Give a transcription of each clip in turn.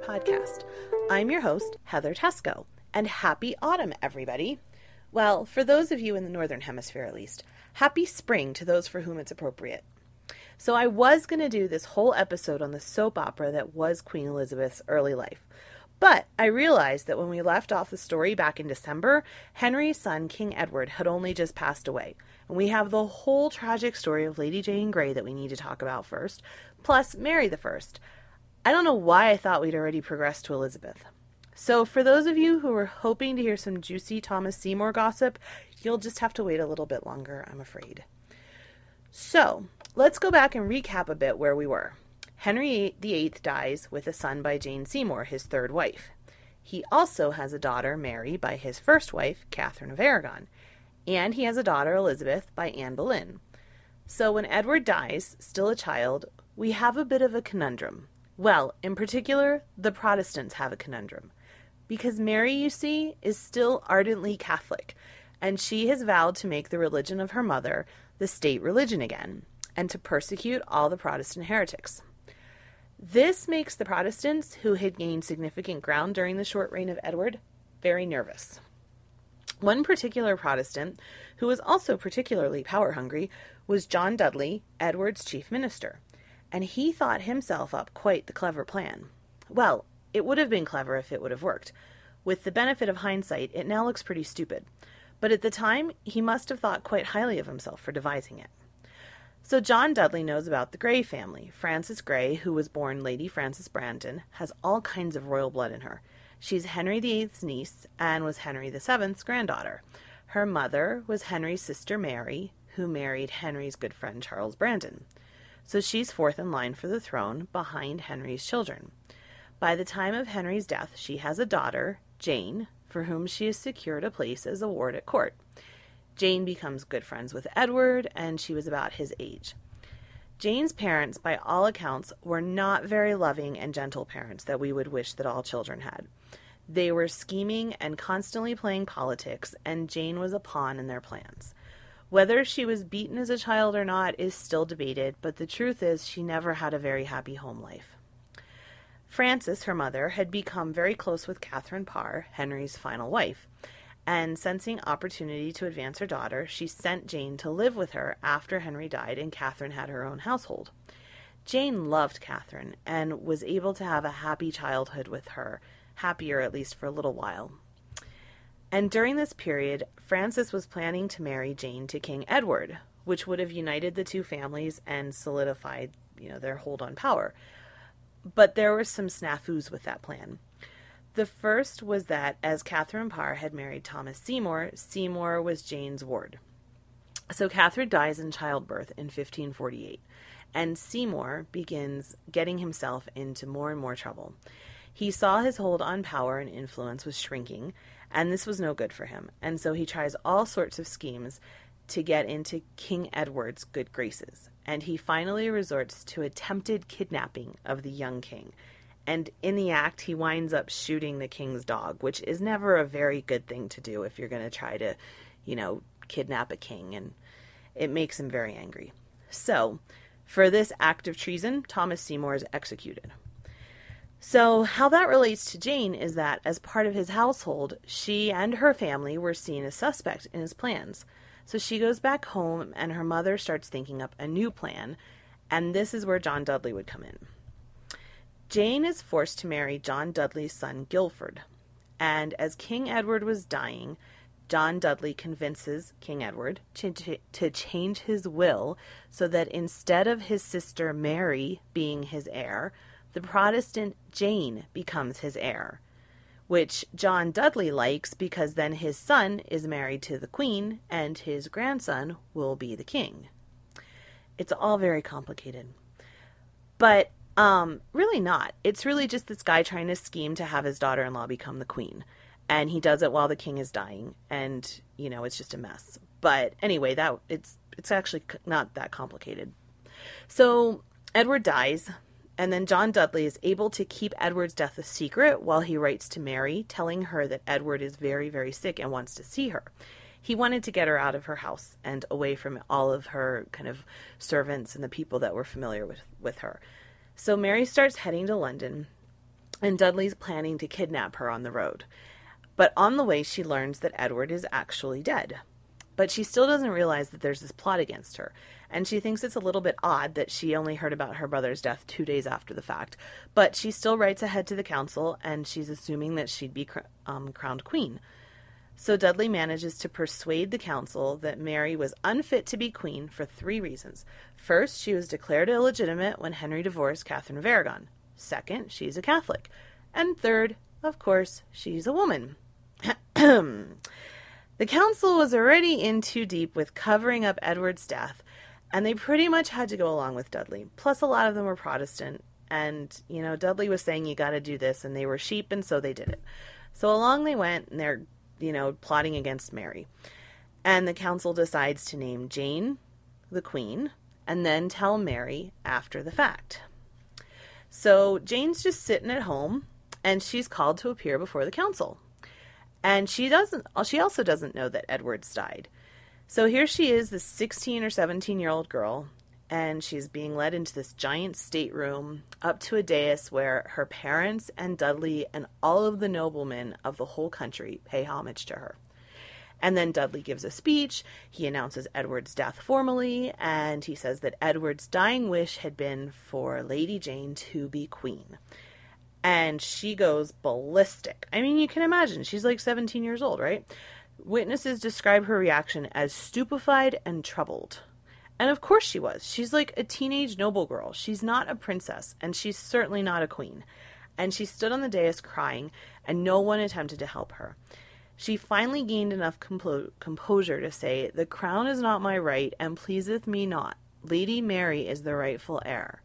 podcast. I'm your host, Heather Tesco, and happy autumn, everybody. Well, for those of you in the Northern Hemisphere at least, happy spring to those for whom it's appropriate. So, I was going to do this whole episode on the soap opera that was Queen Elizabeth's early life. But I realized that when we left off the story back in December, Henry's son, King Edward, had only just passed away. And we have the whole tragic story of Lady Jane Grey that we need to talk about first, plus Mary the First. I don't know why I thought we'd already progressed to Elizabeth. So, for those of you who were hoping to hear some juicy Thomas Seymour gossip, you'll just have to wait a little bit longer, I'm afraid. So, let's go back and recap a bit where we were. Henry VIII dies with a son by Jane Seymour, his third wife. He also has a daughter, Mary, by his first wife, Catherine of Aragon, and he has a daughter, Elizabeth, by Anne Boleyn. So, when Edward dies, still a child, we have a bit of a conundrum. Well, in particular, the Protestants have a conundrum. Because Mary, you see, is still ardently Catholic, and she has vowed to make the religion of her mother the state religion again, and to persecute all the Protestant heretics. This makes the Protestants, who had gained significant ground during the short reign of Edward, very nervous. One particular Protestant, who was also particularly power hungry, was John Dudley, Edward's chief minister and he thought himself up quite the clever plan. Well, it would have been clever if it would have worked. With the benefit of hindsight, it now looks pretty stupid. But at the time, he must have thought quite highly of himself for devising it. So John Dudley knows about the Grey family. Frances Grey, who was born Lady Frances Brandon, has all kinds of royal blood in her. She's Henry VIII's niece and was Henry VII's granddaughter. Her mother was Henry's sister Mary, who married Henry's good friend Charles Brandon so she's fourth in line for the throne behind Henry's children. By the time of Henry's death, she has a daughter, Jane, for whom she has secured a place as a ward at court. Jane becomes good friends with Edward, and she was about his age. Jane's parents, by all accounts, were not very loving and gentle parents that we would wish that all children had. They were scheming and constantly playing politics, and Jane was a pawn in their plans. Whether she was beaten as a child or not is still debated, but the truth is she never had a very happy home life. Frances, her mother, had become very close with Catherine Parr, Henry's final wife, and sensing opportunity to advance her daughter, she sent Jane to live with her after Henry died and Catherine had her own household. Jane loved Catherine and was able to have a happy childhood with her, happier at least for a little while. And during this period, Francis was planning to marry Jane to King Edward, which would have united the two families and solidified, you know, their hold on power. But there were some snafus with that plan. The first was that as Catherine Parr had married Thomas Seymour, Seymour was Jane's ward. So Catherine dies in childbirth in 1548, and Seymour begins getting himself into more and more trouble. He saw his hold on power and influence was shrinking, and this was no good for him. And so he tries all sorts of schemes to get into King Edward's good graces. And he finally resorts to attempted kidnapping of the young king. And in the act, he winds up shooting the king's dog, which is never a very good thing to do if you're going to try to, you know, kidnap a king. And it makes him very angry. So, for this act of treason, Thomas Seymour is executed. So, how that relates to Jane is that, as part of his household, she and her family were seen as suspect in his plans. So, she goes back home, and her mother starts thinking up a new plan, and this is where John Dudley would come in. Jane is forced to marry John Dudley's son Guilford, and as King Edward was dying, John Dudley convinces King Edward to, to, change his will so that instead of his sister Mary being his heir, the Protestant Jane becomes his heir, which John Dudley likes because then his son is married to the Queen and his grandson will be the king. It's all very complicated. But um, really not. It's really just this guy trying to scheme to have his daughter in law become the queen. And he does it while the king is dying. And, you know, it's just a mess. But anyway, that it's it's actually not that complicated. So Edward dies and then John Dudley is able to keep Edward's death a secret while he writes to Mary, telling her that Edward is very, very sick and wants to see her. He wanted to get her out of her house and away from all of her kind of servants and the people that were familiar with, with her. So Mary starts heading to London, and Dudley's planning to kidnap her on the road. But on the way, she learns that Edward is actually dead but she still doesn't realize that there's this plot against her. And she thinks it's a little bit odd that she only heard about her brother's death two days after the fact, but she still writes ahead to the council and she's assuming that she'd be cr- um, crowned queen. So Dudley manages to persuade the council that Mary was unfit to be queen for three reasons. First, she was declared illegitimate when Henry divorced Catherine of Aragon. Second, she's a Catholic. And third, of course, she's a woman. Hmm. The council was already in too deep with covering up Edward's death, and they pretty much had to go along with Dudley. Plus, a lot of them were Protestant, and, you know, Dudley was saying, you gotta do this, and they were sheep, and so they did it. So along they went, and they're, you know, plotting against Mary. And the council decides to name Jane, the queen, and then tell Mary after the fact. So Jane's just sitting at home, and she's called to appear before the council. And she doesn't she also doesn't know that Edwards died. So here she is, this 16 or 17 year old girl, and she's being led into this giant stateroom up to a dais where her parents and Dudley and all of the noblemen of the whole country pay homage to her. And then Dudley gives a speech. He announces Edward's death formally, and he says that Edward's dying wish had been for Lady Jane to be queen and she goes ballistic. I mean, you can imagine, she's like 17 years old, right? Witnesses describe her reaction as stupefied and troubled. And of course she was. She's like a teenage noble girl. She's not a princess, and she's certainly not a queen. And she stood on the dais crying, and no one attempted to help her. She finally gained enough composure to say, The crown is not my right, and pleaseth me not. Lady Mary is the rightful heir.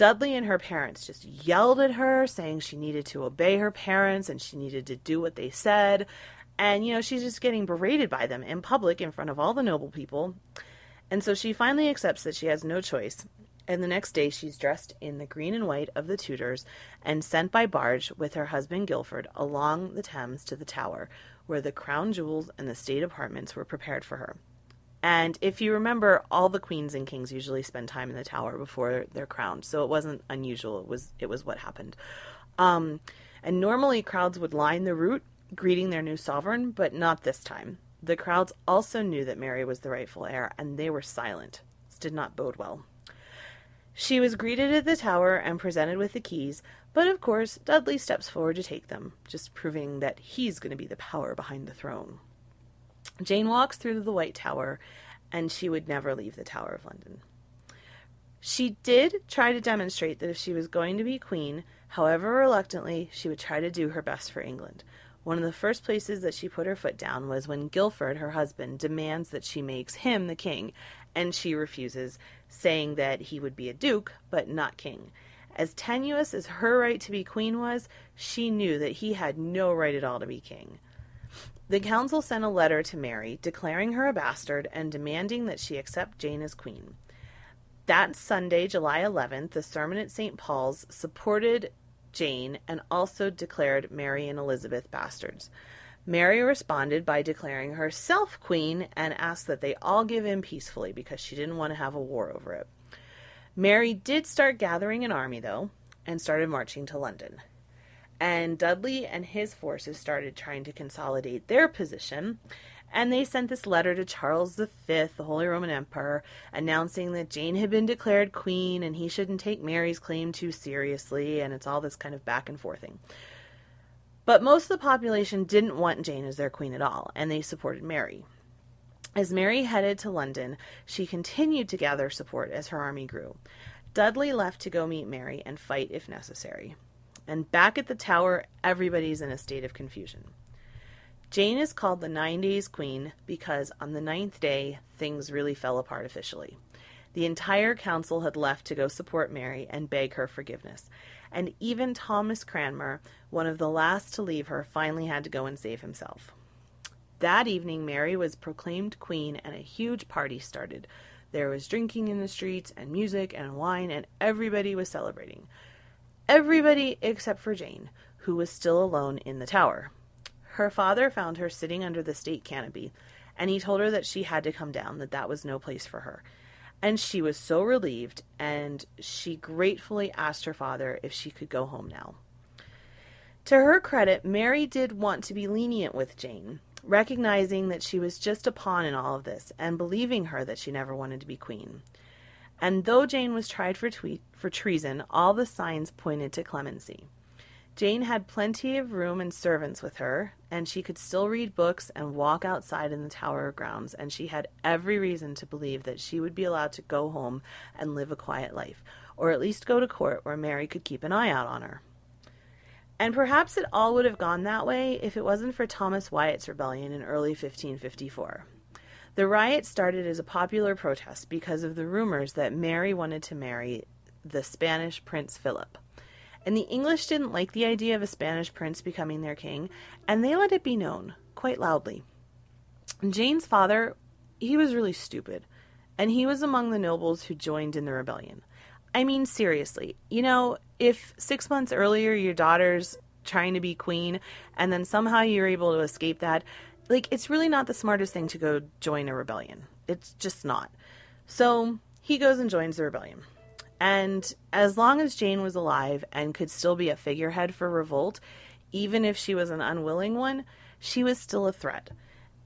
Dudley and her parents just yelled at her, saying she needed to obey her parents and she needed to do what they said. And, you know, she's just getting berated by them in public in front of all the noble people. And so she finally accepts that she has no choice. And the next day, she's dressed in the green and white of the Tudors and sent by barge with her husband Guilford along the Thames to the Tower, where the crown jewels and the state apartments were prepared for her. And if you remember, all the queens and kings usually spend time in the tower before they're crowned, so it wasn't unusual. It was it was what happened. Um, and normally crowds would line the route greeting their new sovereign, but not this time. The crowds also knew that Mary was the rightful heir, and they were silent. This did not bode well. She was greeted at the tower and presented with the keys, but of course Dudley steps forward to take them, just proving that he's going to be the power behind the throne. Jane walks through to the White Tower, and she would never leave the Tower of London. She did try to demonstrate that if she was going to be queen, however reluctantly, she would try to do her best for England. One of the first places that she put her foot down was when Guilford, her husband, demands that she makes him the king, and she refuses, saying that he would be a duke, but not king. As tenuous as her right to be queen was, she knew that he had no right at all to be king. The council sent a letter to Mary declaring her a bastard and demanding that she accept Jane as queen. That Sunday, July 11th, the sermon at St. Paul's supported Jane and also declared Mary and Elizabeth bastards. Mary responded by declaring herself queen and asked that they all give in peacefully because she didn't want to have a war over it. Mary did start gathering an army, though, and started marching to London. And Dudley and his forces started trying to consolidate their position. And they sent this letter to Charles V, the Holy Roman Emperor, announcing that Jane had been declared queen and he shouldn't take Mary's claim too seriously. And it's all this kind of back and forth thing. But most of the population didn't want Jane as their queen at all, and they supported Mary. As Mary headed to London, she continued to gather support as her army grew. Dudley left to go meet Mary and fight if necessary. And back at the tower, everybody's in a state of confusion. Jane is called the Nine Days Queen because on the ninth day, things really fell apart officially. The entire council had left to go support Mary and beg her forgiveness. And even Thomas Cranmer, one of the last to leave her, finally had to go and save himself. That evening, Mary was proclaimed queen and a huge party started. There was drinking in the streets and music and wine, and everybody was celebrating everybody except for Jane, who was still alone in the tower. Her father found her sitting under the state canopy, and he told her that she had to come down, that that was no place for her. And she was so relieved, and she gratefully asked her father if she could go home now. To her credit, Mary did want to be lenient with Jane, recognizing that she was just a pawn in all of this, and believing her that she never wanted to be queen. And though Jane was tried for, for treason, all the signs pointed to clemency. Jane had plenty of room and servants with her, and she could still read books and walk outside in the tower grounds, and she had every reason to believe that she would be allowed to go home and live a quiet life, or at least go to court where Mary could keep an eye out on her. And perhaps it all would have gone that way if it wasn't for Thomas Wyatt's rebellion in early 1554. The riot started as a popular protest because of the rumors that Mary wanted to marry the Spanish Prince Philip. And the English didn't like the idea of a Spanish prince becoming their king, and they let it be known quite loudly. Jane's father, he was really stupid, and he was among the nobles who joined in the rebellion. I mean, seriously, you know, if six months earlier your daughter's trying to be queen, and then somehow you're able to escape that, like it's really not the smartest thing to go join a rebellion. It's just not. So he goes and joins the rebellion. And as long as Jane was alive and could still be a figurehead for revolt, even if she was an unwilling one, she was still a threat.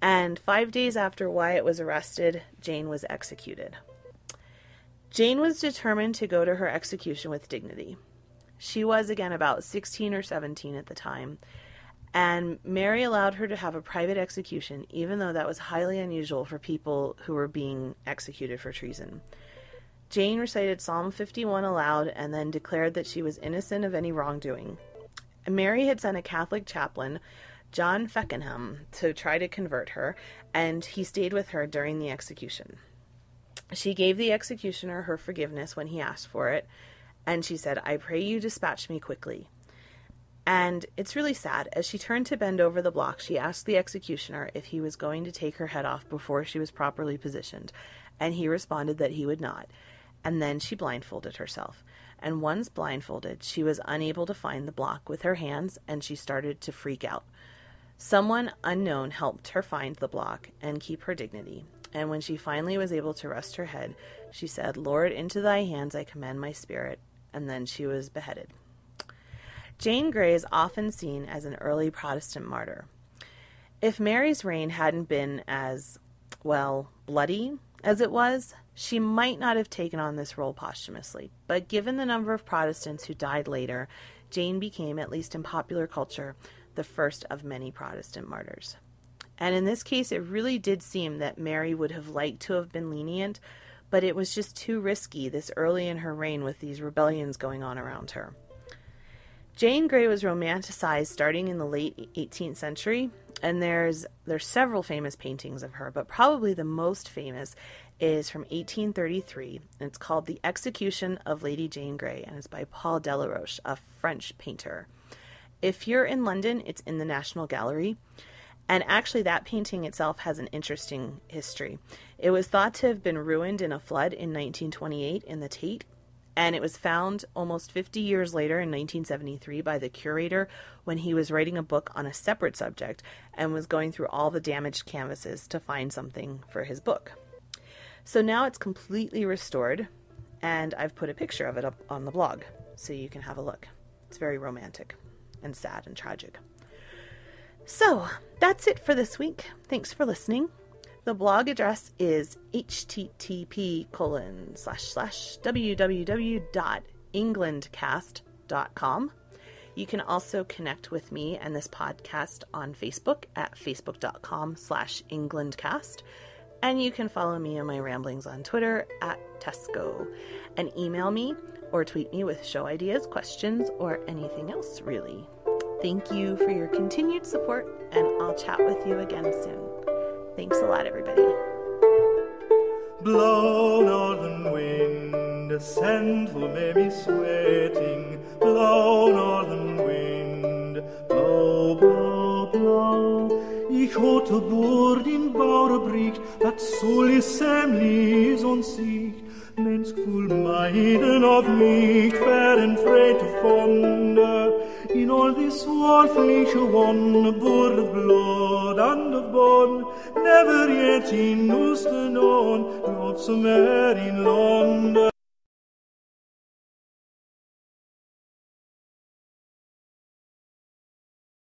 And five days after Wyatt was arrested, Jane was executed. Jane was determined to go to her execution with dignity. She was, again, about 16 or 17 at the time, and Mary allowed her to have a private execution, even though that was highly unusual for people who were being executed for treason. Jane recited Psalm 51 aloud and then declared that she was innocent of any wrongdoing. Mary had sent a Catholic chaplain, John Feckenham, to try to convert her, and he stayed with her during the execution. She gave the executioner her forgiveness when he asked for it, and she said, I pray you dispatch me quickly. And it's really sad. As she turned to bend over the block, she asked the executioner if he was going to take her head off before she was properly positioned, and he responded that he would not. And then she blindfolded herself. And once blindfolded, she was unable to find the block with her hands, and she started to freak out. Someone unknown helped her find the block and keep her dignity. And when she finally was able to rest her head, she said, Lord, into thy hands I commend my spirit. And then she was beheaded. Jane Grey is often seen as an early Protestant martyr. If Mary's reign hadn't been as, well, bloody as it was, she might not have taken on this role posthumously, but given the number of Protestants who died later, Jane became, at least in popular culture, the first of many Protestant martyrs. And in this case, it really did seem that Mary would have liked to have been lenient, but it was just too risky this early in her reign with these rebellions going on around her. Jane Grey was romanticized starting in the late 18th century, and there's there's several famous paintings of her, but probably the most famous is from 1833, and it's called The Execution of Lady Jane Grey, and it's by Paul Delaroche, a French painter. If you're in London, it's in the National Gallery. And actually, that painting itself has an interesting history. It was thought to have been ruined in a flood in 1928 in the Tate, and it was found almost 50 years later in 1973 by the curator when he was writing a book on a separate subject and was going through all the damaged canvases to find something for his book. So now it's completely restored, and I've put a picture of it up on the blog so you can have a look. It's very romantic and sad and tragic. So that's it for this week. Thanks for listening. The blog address is http colon slash slash www.englandcast.com. You can also connect with me and this podcast on Facebook at facebook.com slash englandcast. And you can follow me and my ramblings on Twitter at Tesco and email me or tweet me with show ideas, questions, or anything else really. Thank you for your continued support, and I'll chat with you again soon. Thanks a lot, everybody. Blow, northern wind, ascend for Mary sweating. Blow, northern wind, blow, blow, blow. Ich hote Bord in Bauerbricht, dat solis Sam is on sieht. Mensgvoel maiden of niet and en to gevonden. In all this worldliche one, boer of blood and of bone, never yet in Oosten on, not somewhere in London.